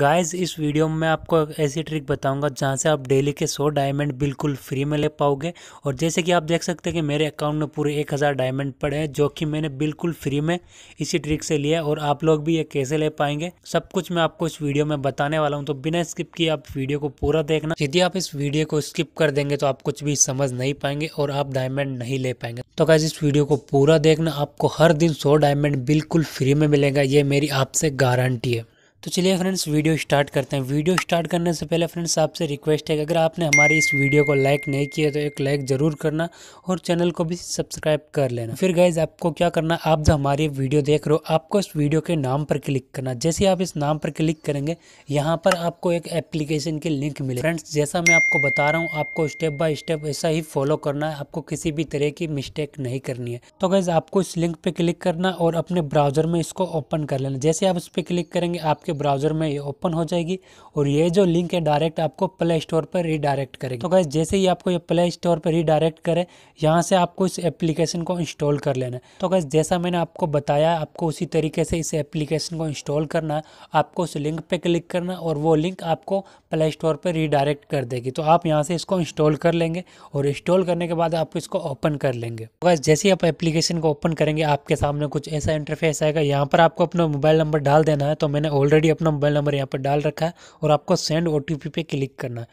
guys इस video में मैं आपको ऐसी ट्रिक बताऊंगा जहां से आप डेली के 100 डायमंड बिल्कुल फ्री में ले पाओगे और जैसे कि आप देख सकते हैं कि मेरे अकाउंट में पूरे 1000 डायमंड पड़े हैं जो कि मैंने बिल्कुल फ्री में इसी ट्रिक से लिया और आप लोग भी ये कैसे ले पाएंगे सब कुछ मैं आपको इस वीडियो में बताने वाला हूँ तो बिना स्किप किए आप वीडियो को पूरा देखना यदि आप इस वीडियो को स्किप कर देंगे तो आप कुछ भी समझ नहीं पाएंगे और आप डायमंड नहीं ले पाएंगे तो गाइज इस वीडियो को पूरा देखना आपको हर दिन सौ डायमंड बिल्कुल फ्री में मिलेगा ये मेरी आपसे गारंटी है तो चलिए फ्रेंड्स वीडियो स्टार्ट करते हैं वीडियो स्टार्ट करने से पहले फ्रेंड्स आपसे रिक्वेस्ट है कि अगर आपने हमारी इस वीडियो को लाइक नहीं किया तो एक लाइक ज़रूर करना और चैनल को भी सब्सक्राइब कर लेना फिर गाइज आपको क्या करना आप जो हमारी वीडियो देख रहे हो आपको इस वीडियो के नाम पर क्लिक करना जैसे आप इस नाम पर क्लिक करेंगे यहाँ पर आपको एक एप्लीकेशन की लिंक मिले फ्रेंड्स जैसा मैं आपको बता रहा हूँ आपको स्टेप बाय स्टेप ऐसा ही फॉलो करना है आपको किसी भी तरह की मिस्टेक नहीं करनी है तो गाइज आपको इस लिंक पर क्लिक करना और अपने ब्राउजर में इसको ओपन कर लेना जैसे आप इस पर क्लिक करेंगे आपके आपके ब्राउज़र में ये ओपन हो जाएगी और ये जो लिंक है डायरेक्ट आपको प्ले स्टोर पर रीडायरेक्ट करेगी तो गैस जैसे ही आपको ये प्ले स्टोर पर रीडायरेक्ट करे यहाँ से आपको इस एप्लीकेशन को इंस्टॉल कर लेना तो गैस जैसा मैंने आपको बताया आपको उसी तरीके से इस एप्लीकेशन को इंस्टॉल करना है आपको उस लिंक पर क्लिक करना और वो लिंक आपको प्ले स्टोर पर रीडायरेक्ट कर देगी तो आप यहाँ से इसको इंस्टॉल कर लेंगे और इंस्टॉल करने के बाद आप इसको ओपन कर लेंगे तो गैस जैसे ही आप एप्लीकेशन को ओपन करेंगे आपके सामने कुछ ऐसा इंटरफेस आएगा यहाँ पर आपको अपना मोबाइल नंबर डाल देना है तो मैंने ऑलरेडी ऑलरेडी अपना मोबाइल नंबर यहाँ पर डाल रखा है और आपको सेंड ओ टी पी पे क्लिक करना है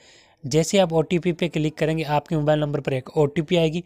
जैसे आप ओ पे क्लिक करेंगे आपके मोबाइल नंबर पर एक ओ आएगी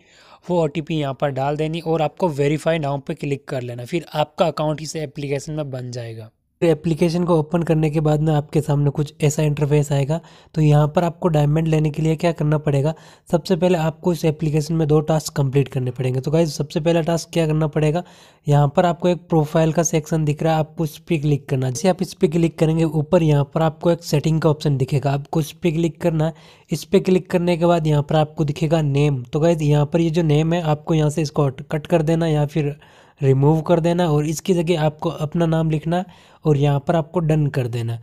वो ओ टी पी यहाँ पर डाल देनी और आपको वेरीफाई नाउ पर क्लिक कर लेना फिर आपका अकाउंट इस एप्लीकेशन में बन जाएगा फिर एप्लीकेशन को ओपन करने के बाद में आपके सामने कुछ ऐसा इंटरफेस आएगा तो यहाँ पर आपको डायमंड लेने के लिए क्या करना पड़ेगा सबसे पहले आपको इस एप्लीकेशन में दो टास्क कंप्लीट करने पड़ेंगे तो गाइज सबसे पहला टास्क क्या करना पड़ेगा यहाँ पर आपको एक प्रोफाइल का सेक्शन दिख रहा है आपको इस पर क्लिक करना जैसे आप इस पर क्लिक करेंगे ऊपर यहाँ पर आपको एक सेटिंग का ऑप्शन दिखेगा आपको इस पर क्लिक करना है इस पर क्लिक करने के बाद यहाँ पर आपको दिखेगा नेम तो गाइज यहाँ पर ये यह जो नेम है आपको यहाँ से इसको कट कर देना या फिर रिमूव कर देना और इसकी जगह आपको अपना नाम लिखना और यहाँ पर आपको डन कर देना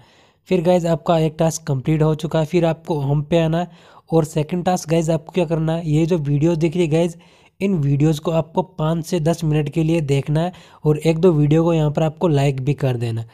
फिर गाइज आपका एक टास्क कंप्लीट हो चुका है फिर आपको होम पे आना और सेकंड टास्क गाइज आपको क्या करना है ये जो वीडियो देख रही गाइज इन वीडियोस को आपको पाँच से दस मिनट के लिए देखना है और एक दो वीडियो को यहाँ पर आपको लाइक भी कर देना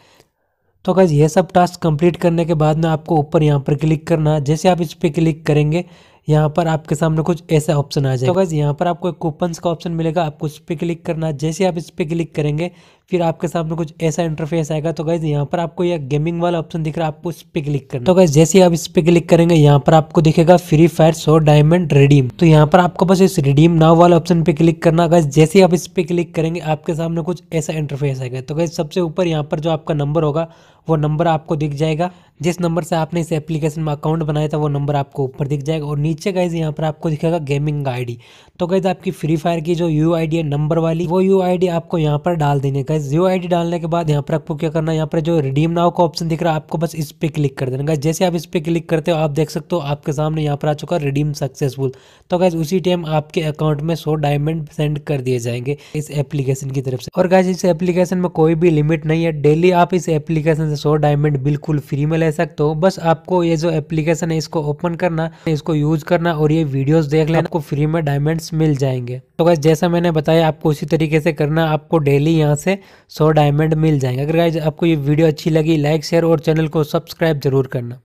तो गाइज ये सब टास्क कंप्लीट करने के बाद में आपको ऊपर यहाँ पर क्लिक करना है जैसे आप इस पर क्लिक करेंगे यहाँ पर आपके सामने कुछ ऐसे ऑप्शन आ जाएगा तो, तो यहाँ पर आपको एक कूपन का ऑप्शन मिलेगा आपको इस पर क्लिक करना जैसे आप इस पर क्लिक करेंगे फिर आपके सामने कुछ ऐसा इंटरफेस आएगा तो गाइज यहाँ पर आपको यह गेमिंग वाला ऑप्शन दिख रहा है आपको इस पे क्लिक करना तो गाइज जैसे आप इस पे क्लिक करेंगे यहाँ पर आपको दिखेगा फ्री फायर सो डायमंड रिडीम तो यहाँ पर आपको बस इस रिडीम नाव वाला ऑप्शन पे क्लिक करना गाइज जैसे आप इस पर क्लिक करेंगे आपके सामने कुछ ऐसा इंटरफेस आएगा तो गाइज सबसे ऊपर यहाँ पर जो आपका नंबर होगा वो नंबर आपको दिख जाएगा जिस नंबर से आपने इस एप्लीकेशन में अकाउंट बनाया था वो नंबर आपको ऊपर दिख जाएगा और नीचे गाइज यहाँ पर आपको दिखेगा गेमिंग आईडी तो गाइज आपकी फ्री फायर की जो यू आई है नंबर वाली वो यू आई आपको यहाँ पर डाल देने का गैस जियो आई डालने के बाद यहाँ पर आपको क्या करना है यहाँ पर जो रिडीम नाव का ऑप्शन दिख रहा है आपको बस इस पर क्लिक कर देना गाइज जैसे आप इस पर क्लिक करते हो आप देख सकते हो आपके सामने यहाँ पर आ चुका रिडीम सक्सेसफुल तो गाइज उसी टाइम आपके अकाउंट में सो डायमंड सेंड कर दिए जाएंगे इस एप्लीकेशन की तरफ से और गाइज इस एप्लीकेशन में कोई भी लिमिट नहीं है डेली आप इस एप्लीकेशन से सो डायमंड बिल्कुल फ्री में ले सकते हो बस आपको ये जो एप्लीकेशन है इसको ओपन करना इसको यूज करना और ये वीडियोज देख लेना आपको फ्री में डायमंड्स मिल जाएंगे तो गैस जैसा मैंने बताया आपको उसी तरीके से करना आपको डेली यहाँ से सौ डायमंड मिल जाएंगे अगर गाइज आपको ये वीडियो अच्छी लगी लाइक शेयर और चैनल को सब्सक्राइब जरूर करना